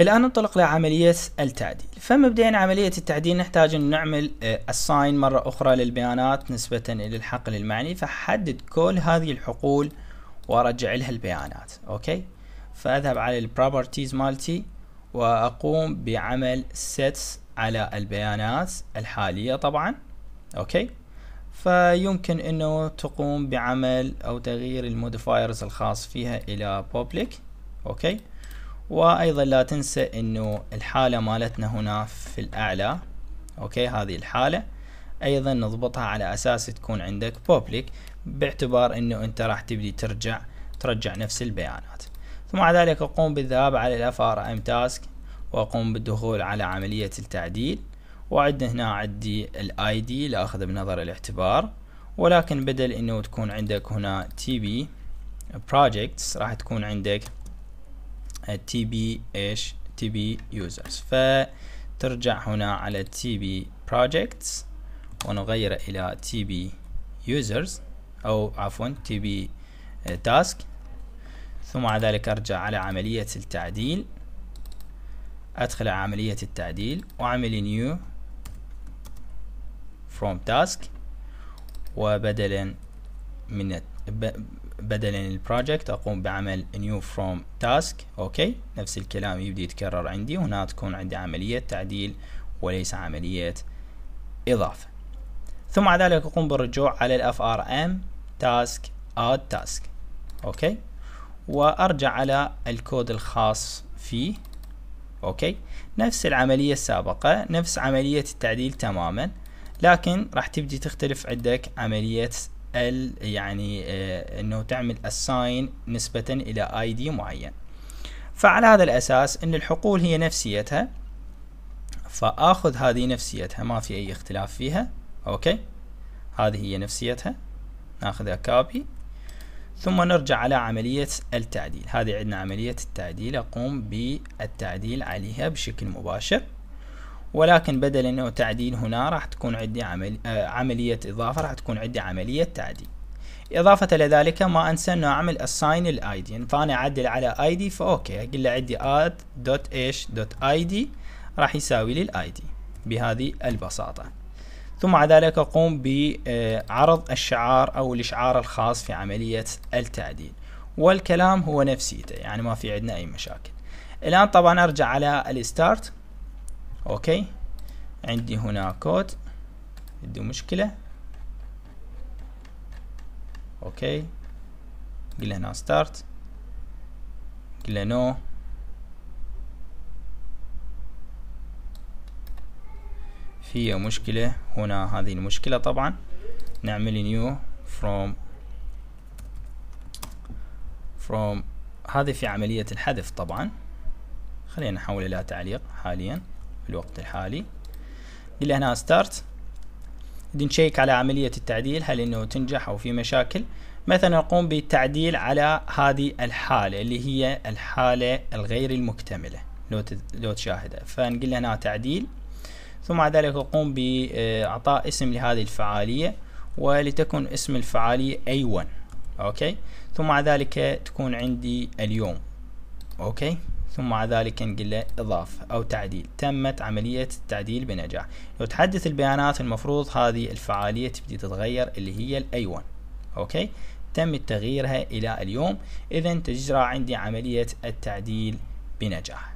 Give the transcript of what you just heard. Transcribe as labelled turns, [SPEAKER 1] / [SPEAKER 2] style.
[SPEAKER 1] الآن ننطلق لعملية التعديل فمبدئيا عملية التعديل نحتاج أن نعمل الساين آه، مرة أخرى للبيانات نسبة إلى الحقل المعني فحدد كل هذه الحقول وأرجع لها البيانات أوكي فأذهب على البروبرتيز مالتي وأقوم بعمل sets على البيانات الحالية طبعا أوكي فيمكن أنه تقوم بعمل أو تغيير الموديفايرز الخاص فيها إلى public أوكي وايضا لا تنسى انه الحالة مالتنا هنا في الاعلى اوكي هذه الحالة ايضا نضبطها على اساس تكون عندك بوبليك باعتبار انه انت راح تبدي ترجع ترجع نفس البيانات ثم بعد ذلك اقوم بالذهاب على الافار ام تاسك واقوم بالدخول على عملية التعديل وعندنا هنا عدي الاي دي لاخذ بنظر الاعتبار ولكن بدل انه تكون عندك هنا تي بي بروجكتس راح تكون عندك تي بي ايش تي بي users فترجع هنا على تي بي بروجكتس ونغير الى تي بي users او عفوا تي بي آه، task ثم بعد ذلك ارجع على عملية التعديل ادخل على عملية التعديل واعمل new from task وبدلا من بدل يعني البروجكت اقوم بعمل نيو فروم تاسك اوكي نفس الكلام يبدي يتكرر عندي وهنا تكون عندي عملية تعديل وليس عملية اضافة ثم بعد ذلك اقوم بالرجوع على الاف ار ام تاسك اد تاسك اوكي وارجع على الكود الخاص فيه اوكي نفس العملية السابقة نفس عملية التعديل تماما لكن راح تبدي تختلف عندك عملية ال يعني آه، انه تعمل الساين نسبة الى اي دي معين فعلى هذا الاساس ان الحقول هي نفسيتها فاخذ هذه نفسيتها ما في اي اختلاف فيها اوكي هذه هي نفسيتها ناخذها كابي ثم نرجع على عملية التعديل هذه عندنا عملية التعديل أقوم بالتعديل عليها بشكل مباشر ولكن بدل انه تعديل هنا راح تكون عندي عمل آه، عملية اضافة راح تكون عندي عملية تعديل إضافة إلى ذلك ما أنسى أنه أعمل assign الأيدي يعني فأنا أعدل على id فأوكي أقول له عندي add.h.id راح يساوي لي ال id بهذه البساطة ثم بعد ذلك أقوم بعرض الشعار أو الإشعار الخاص في عملية التعديل والكلام هو نفسيته يعني ما في عندنا أي مشاكل الآن طبعا أرجع على الستارت اوكي عندي هنا كود بدون مشكلة اوكي قلنا هنا ستارت قلنا نو في مشكلة هنا هذه المشكلة طبعا نعمل نيو from فروم هذه في عملية الحذف طبعا خلينا نحول إلى تعليق حاليا في الوقت الحالي قل هنا ستارت نشيك على عملية التعديل هل انه تنجح او في مشاكل مثلا نقوم بالتعديل على هذه الحالة اللي هي الحالة الغير المكتملة لو لو تشاهدها فنقول هنا نعم، تعديل ثم بعد ذلك نقوم بإعطاء اسم لهذه الفعالية ولتكن اسم الفعالية A1 اوكي ثم بعد ذلك تكون عندي اليوم اوكي ثم مع ذلك نقول له إضافة أو تعديل تمت عملية التعديل بنجاح لو تحدث البيانات المفروض هذه الفعالية تبدي تتغير اللي هي الاي 1 أوكي تم تغييرها إلى اليوم إذا تجرى عندي عملية التعديل بنجاح